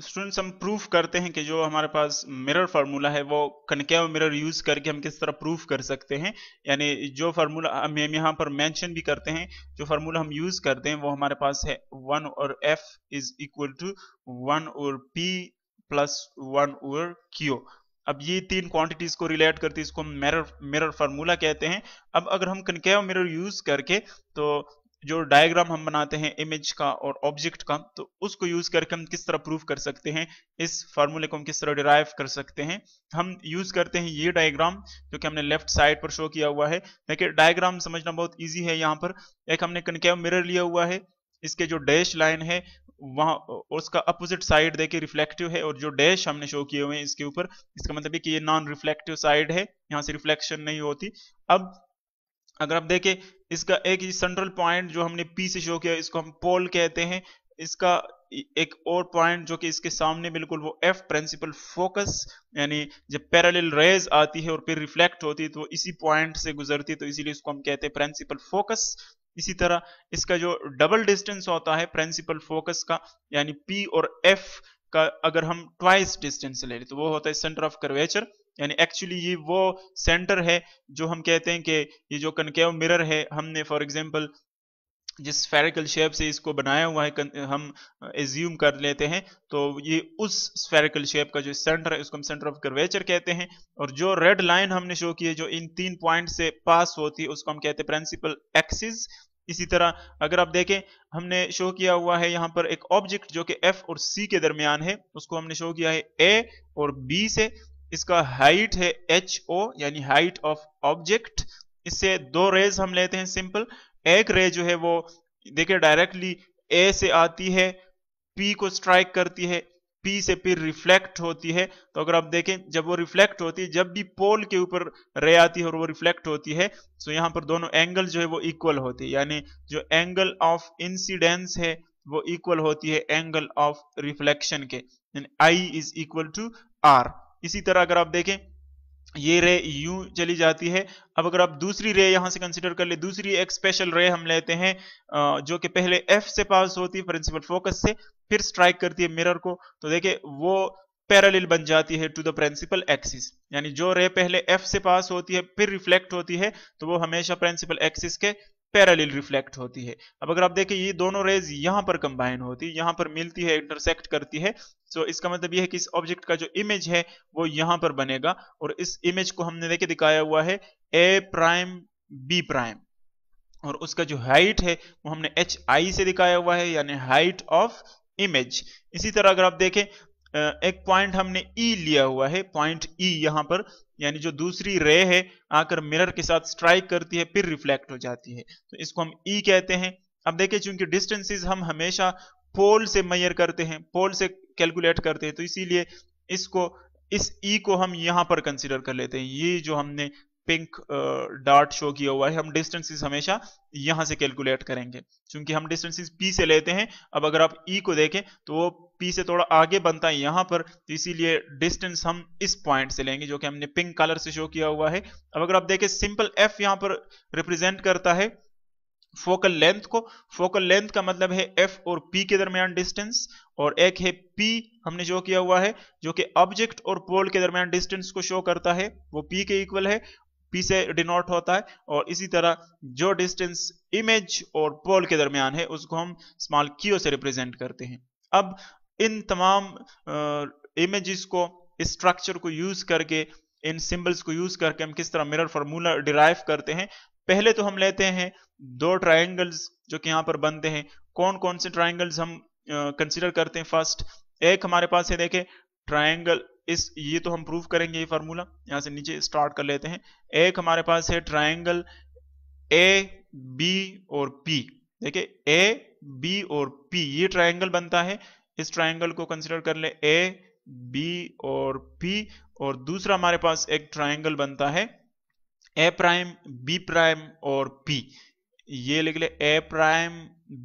Students हम proof करते हैं कि जो हमारे पास मिरर फार्मूला है वो कनकेव मिरर यूज करके हम किस तरह प्रूफ कर सकते हैं यानी जो फार्मूला हम यहाँ पर मेंशन भी करते हैं जो फार्मूला हम यूज करते हैं वो हमारे पास है वन और F is equal to one और पी प्लस वन और क्यू अब ये तीन क्वांटिटीज को रिलेट करती है इसको मिरर मिरर फार्मूला कहते हैं अब अगर हम कनकेव मिरर यूज करके तो जो डायग्राम हम बनाते हैं इमेज का और ऑब्जेक्ट का तो उसको यूज करके हम किस तरह प्रूव कर सकते हैं इस फार्मूले को हम किस तरह डिराइव कर सकते हैं हम यूज करते हैं ये डायग्राम जो कि हमने लेफ्ट साइड पर शो किया हुआ है देखिए डायग्राम समझना बहुत ईजी है यहाँ पर एक हमने कनकेव मिरर लिया हुआ है इसके जो डैश लाइन है वहां उसका अपोजिट साइड देखिए रिफ्लेक्टिव है और जो डैश हमने शो किए हुए हैं इसके ऊपर इसका मतलब है कि ये नॉन रिफ्लेक्टिव साइड है यहाँ से रिफ्लेक्शन नहीं होती अब अगर आप देखें इसका एक सेंट्रल पॉइंट जो हमने पी से शो किया इसको हम पोल कहते हैं इसका एक और पॉइंट जो कि इसके सामने बिल्कुल वो एफ प्रिंसिपल फोकस यानी जब पैरेलल रेज आती है और फिर रिफ्लेक्ट होती है तो इसी पॉइंट से गुजरती है तो इसीलिए इसको हम कहते हैं प्रिंसिपल फोकस इसी तरह इसका जो डबल डिस्टेंस होता है प्रिंसिपल फोकस का यानी पी और एफ का अगर हम ट्वाइस डिस्टेंस ले लें तो वो होता है सेंटर ऑफ कर्वेचर यानी एक्चुअली ये वो सेंटर है जो हम कहते हैं कि ये जो कनकेव मिरर है हमने फॉर एग्जांपल जिस स्फेरिकल शेप से इसको बनाया हुआ है हम एज्यूम कर लेते हैं तो ये उस स्फेरिकल शेप का जो सेंटर है उसको हम सेंटर ऑफ कर्वेचर कहते हैं और जो रेड लाइन हमने शो की है जो इन तीन पॉइंट से पास होती है उसको हम कहते हैं प्रिंसिपल एक्सिस इसी तरह अगर आप देखें हमने शो किया हुआ है यहाँ पर एक ऑब्जेक्ट जो कि एफ और सी के दरमियान है उसको हमने शो किया है ए और बी से इसका हाइट है एच ओ यानी हाइट ऑफ ऑब्जेक्ट इससे दो रेज हम लेते हैं सिंपल एक रे जो है वो देखिए डायरेक्टली ए से आती है पी को स्ट्राइक करती है पी से फिर रिफ्लेक्ट होती है तो अगर आप देखें जब वो रिफ्लेक्ट होती है जब भी पोल के ऊपर रे आती है और वो रिफ्लेक्ट होती है तो यहाँ पर दोनों एंगल जो है वो इक्वल होते हैं यानी जो एंगल ऑफ इंसिडेंस है वो इक्वल होती है एंगल ऑफ रिफ्लेक्शन के I is equal to R इसी तरह अगर आप देखें ये रे यू चली जाती है अब अगर आप दूसरी रे यहां से कंसिडर कर ले दूसरी एक स्पेशल रे हम लेते हैं जो कि पहले एफ से पास होती है प्रिंसिपल फोकस से फिर स्ट्राइक करती है मिरर को तो देखे वो पैरेलल बन जाती है टू द प्रिंसिपल एक्सिस यानी जो रे पहले एफ से पास होती है फिर रिफ्लेक्ट होती है तो वो हमेशा प्रिंसिपल एक्सिस के पैरालिल रिफ्लेक्ट होती है अब अगर आप देखें ये दोनों रेज यहां पर कंबाइन होती है यहां पर मिलती है इंटरसेक्ट करती है सो so इसका मतलब यह है कि इस ऑब्जेक्ट का जो इमेज है वो यहां पर बनेगा और इस इमेज को हमने देखे दिखाया हुआ है ए प्राइम बी प्राइम और उसका जो हाइट है वो हमने एच आई से दिखाया हुआ है यानी हाइट ऑफ इमेज इसी तरह अगर आप देखें एक पॉइंट हमने ई e लिया हुआ है पॉइंट ई e यहां पर यानी जो दूसरी रे है आकर मिरर के साथ स्ट्राइक करती है फिर रिफ्लेक्ट हो जाती है तो इसको हम ई e कहते हैं अब देखिए चूंकि डिस्टेंसेस हम हमेशा पोल से मैयर करते हैं पोल से कैलकुलेट करते हैं तो इसीलिए इसको इस ई e को हम यहां पर कंसिडर कर लेते हैं ये जो हमने पिंक डॉट शो किया हुआ है हम डिस्टेंसेस हमेशा यहां से कैलकुलेट करेंगे क्योंकि हम डिस्टेंसेस पी से लेते हैं अब अगर आप ई e को देखें तो वो पी से थोड़ा आगे बनता है यहां पर तो इसीलिए डिस्टेंस हम इस पॉइंट से लेंगे जो कि हमने पिंक कलर से शो किया हुआ है अब अगर आप देखें सिंपल एफ यहां पर रिप्रेजेंट करता है फोकल लेंथ को फोकल लेंथ का मतलब है एफ और पी के दरमियान डिस्टेंस और एक है पी हमने शो किया हुआ है जो कि ऑब्जेक्ट और पोल के दरमियान डिस्टेंस को शो करता है वो पी के इक्वल है पी से डिनोट होता है और इसी तरह जो डिस्टेंस इमेज और पोल के दरमियान है उसको हम स्मॉल क्यू से रिप्रेजेंट करते हैं अब इन तमाम इमेजेस को स्ट्रक्चर को यूज करके इन सिंबल्स को यूज करके हम किस तरह मिरर फॉर्मूला डिराइव करते हैं पहले तो हम लेते हैं दो ट्राइंगल्स जो कि यहाँ पर बनते हैं कौन कौन से ट्राइंगल्स हम कंसिडर uh, करते हैं फर्स्ट एक हमारे पास है देखे ट्राइंगल इस ये तो हम प्रूव करेंगे ये फॉर्मूला यहाँ से नीचे स्टार्ट कर लेते हैं एक हमारे पास है ट्राइंगल ए बी और पी देखिये ए बी और पी ये ट्राइंगल बनता है इस ट्राइंगल को कंसिडर कर ले ए बी और पी और दूसरा हमारे पास एक ट्राइंगल बनता है ए प्राइम बी प्राइम और पी ये लिख ले ए प्राइम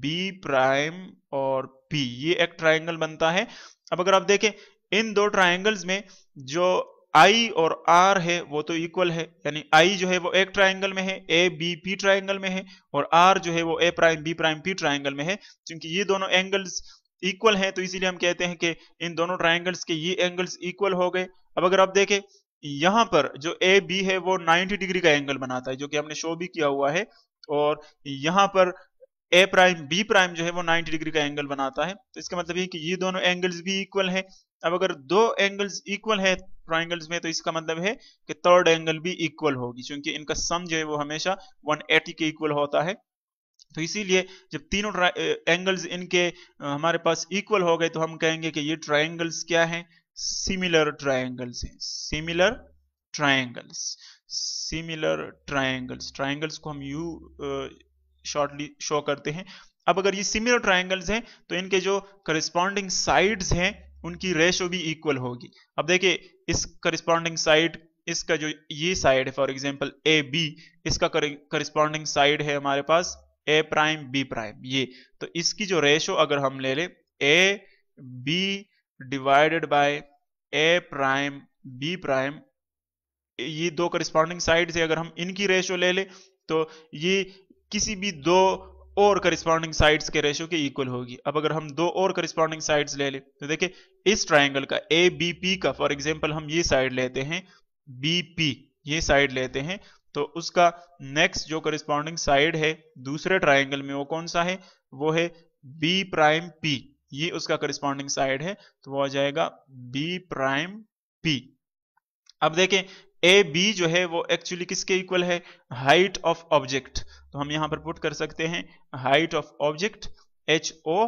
बी प्राइम और पी ये एक ट्राइंगल बनता है अब अगर आप देखें इन दो ट्राइंगल्स में जो आई और आर है वो तो इक्वल है यानी आई जो है वो एक ट्राइंगल में है ए बी पी ट्राइंगल में है और आर जो है वो A prime B prime P triangle में है क्योंकि ये दोनों एंगल्स इक्वल हैं तो इसीलिए हम कहते हैं कि इन दोनों ट्राइंगल्स के ये एंगल्स इक्वल हो गए अब अगर आप देखें यहां पर जो ए बी है वो 90 डिग्री का एंगल बनाता है जो कि हमने शो भी किया हुआ है और यहां पर ए प्राइम बी प्राइम जो है वो 90 डिग्री का एंगल बनाता है तो इसका मतलब ये कि ये दोनों एंगल्स भी इक्वल हैं अब अगर दो एंगल्स इक्वल है ट्राइंगल्स में तो इसका मतलब है कि थर्ड एंगल भी इक्वल होगी क्योंकि इनका सम जो है वो हमेशा 180 के इक्वल होता है तो इसीलिए जब तीनों एंगल्स इनके हमारे पास इक्वल हो गए तो हम कहेंगे कि ये ट्राइंगल्स क्या हैं सिमिलर ट्राइंगल्स हैं similar triangles similar triangles triangles को हम यू शॉर्टली शो करते हैं अब अगर ये सिमिलर ट्राइंगल्स हैं तो इनके जो करिस्पॉन्डिंग साइड्स हैं उनकी रेशो भी इक्वल होगी अब देखिए इस करिस्पॉन्डिंग साइड इसका जो ये साइड है फॉर एग्जाम्पल ए बी इसका करिस्पॉन्डिंग साइड है हमारे पास ए प्राइम बी प्राइम ये तो इसकी जो रेशो अगर हम ले ले A B divided by A prime B prime ये दो करिस्पॉन्डिंग साइड से अगर हम इनकी रेशो ले ले तो ये किसी भी दो और करिस्पॉन्डिंग साइड्स के रेशो के इक्वल होगी अब अगर हम दो और करिस्पॉन्डिंग साइड्स ले ले तो देखिए इस ट्राइंगल का ए बी पी का फॉर एग्जाम्पल हम ये साइड लेते हैं बी पी ये साइड लेते हैं तो उसका नेक्स्ट जो करिस्पॉन्डिंग साइड है दूसरे ट्राइंगल में वो कौन सा है वो है बी प्राइम पी ये उसका करिस्पॉन्डिंग साइड है तो वो आ जाएगा बी प्राइम पी अब देखें ए बी जो है वो एक्चुअली किसके इक्वल है हाइट ऑफ ऑब्जेक्ट तो हम यहां पर पुट कर सकते हैं height of object H O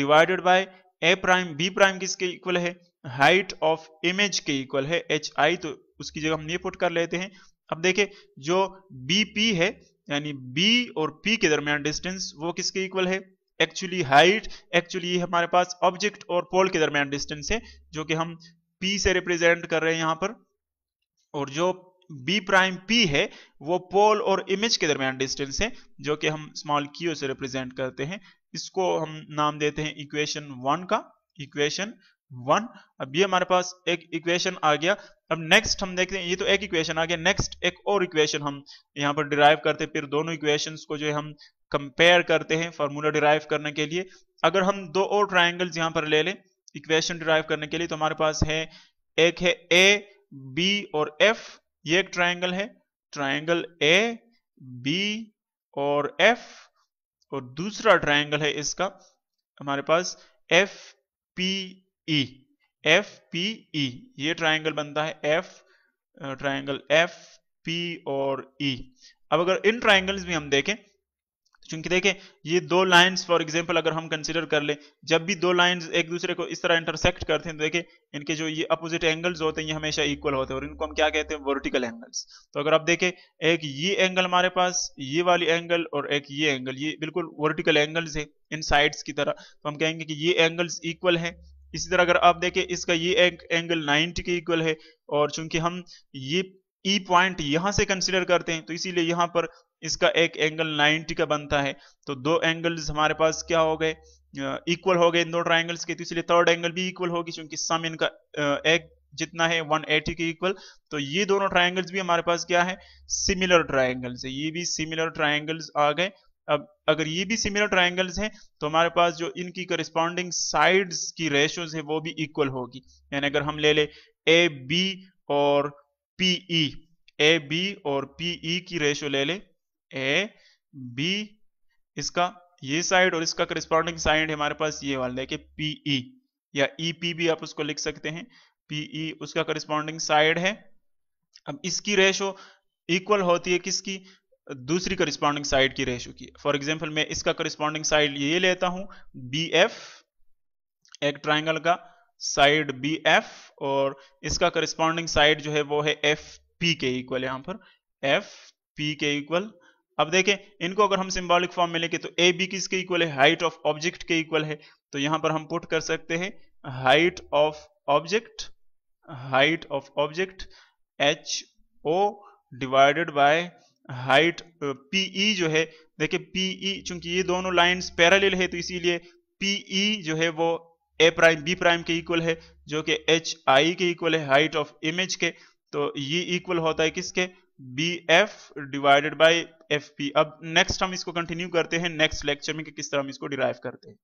divided by A prime B prime किसके इक्वल है हाइट ऑफ इमेज के इक्वल है एच आई तो उसकी जगह हम ये पुट कर लेते हैं अब देखिए जो बी पी है यानी बी और पी के दरमियान डिस्टेंस वो किसके इक्वल है एक्चुअली हाइट एक्चुअली हमारे पास ऑब्जेक्ट और पोल के दरमियान डिस्टेंस है जो कि हम पी से रिप्रेजेंट कर रहे हैं यहां पर और जो बी प्राइम पी है वो पोल और इमेज के दरमियान डिस्टेंस है जो कि हम स्मॉल Q से रिप्रेजेंट करते हैं इसको हम नाम देते हैं इक्वेशन वन का इक्वेशन वन अब ये हमारे पास एक इक्वेशन आ गया अब नेक्स्ट हम देखते हैं ये तो एक इक्वेशन आ गया नेक्स्ट एक और इक्वेशन हम यहाँ पर डिराइव करते हैं फिर दोनों इक्वेशंस को जो है हम कंपेयर करते हैं फॉर्मूला डिराइव करने के लिए अगर हम दो और ट्राइंगल्स यहाँ पर ले लें इक्वेशन डिराइव करने के लिए तो हमारे पास है एक है ए बी और एफ ये एक ट्राइंगल है ट्राइंगल ए बी और एफ और दूसरा ट्राइंगल है इसका हमारे पास F P E F P E ये ट्राइंगल बनता है एफ ट्राइंगल एफ पी और ई e. अब अगर इन ट्राइंगल्स भी हम देखें क्योंकि तो देखें ये दो लाइंस फॉर एग्जांपल अगर हम कंसिडर कर ले जब भी दो लाइंस एक दूसरे को इस तरह इंटरसेक्ट करते हैं तो देखें इनके जो ये अपोजिट एंगल्स होते हैं ये हमेशा इक्वल होते हैं और इनको हम क्या कहते हैं वर्टिकल एंगल्स तो अगर आप देखें एक ये एंगल हमारे पास ये वाली एंगल और एक ये एंगल ये बिल्कुल वर्टिकल एंगल्स है इन साइड्स की तरह तो हम कहेंगे कि ये एंगल्स इक्वल है इसी तरह अगर आप देखें इसका ये एक एंगल 90 के इक्वल है और चूंकि हम ये ई पॉइंट यहां से कंसिडर करते हैं तो इसीलिए यहां पर इसका एक एंगल 90 का बनता है तो दो एंगल्स हमारे पास क्या हो गए इक्वल हो गए इन दो ट्राइंगल्स के तो इसलिए थर्ड एंगल भी इक्वल होगी चूंकि सम इनका एक जितना है 180 के इक्वल तो ये दोनों ट्राइंगल्स भी हमारे पास क्या है सिमिलर ट्राइंगल्स है ये भी सिमिलर ट्राइंगल्स आ गए अब अगर ये भी सिमिलर ट्राइंगल्स हैं तो हमारे पास जो इनकी करिस्पॉन्डिंग साइड्स की रेशोज है वो भी इक्वल होगी यानी अगर हम ले e। e ले ए बी और पीई ए बी और पीई की रेशो ले ले ए बी इसका ये साइड और इसका करिस्पॉन्डिंग साइड है हमारे पास ये वाला देखिए पीई e। या ई पी भी आप उसको लिख सकते हैं पीई उसका करस्पॉन्डिंग साइड है अब इसकी रेशो इक्वल होती है किसकी दूसरी करिस्पॉन्डिंग साइड की रह चुकी है फॉर एग्जाम्पल मैं इसका करिस्पॉन्डिंग साइड ये लेता हूं बी एफ एक ट्राइंगल का साइड बी एफ और इसका करिस्पॉन्डिंग साइड जो है वो है एफ पी के इक्वल यहां पर एफ पी के इक्वल अब देखें इनको अगर हम सिंबॉलिक फॉर्म में लेके तो ए बी किसके इक्वल है हाइट ऑफ ऑब्जेक्ट के इक्वल है तो यहां पर हम पुट कर सकते हैं height of object height of object H O divided by height PE e जो है देखिए पीई e चूंकि ये दोनों लाइंस पैरेलल है तो इसीलिए पीई e जो है वो ए प्राइम बी प्राइम के इक्वल है जो कि एच आई के इक्वल है हाइट ऑफ इमेज के तो ये इक्वल होता है किसके B F divided by F P अब नेक्स्ट हम इसको कंटिन्यू करते हैं नेक्स्ट लेक्चर में कि किस तरह हम इसको डिराइव करते हैं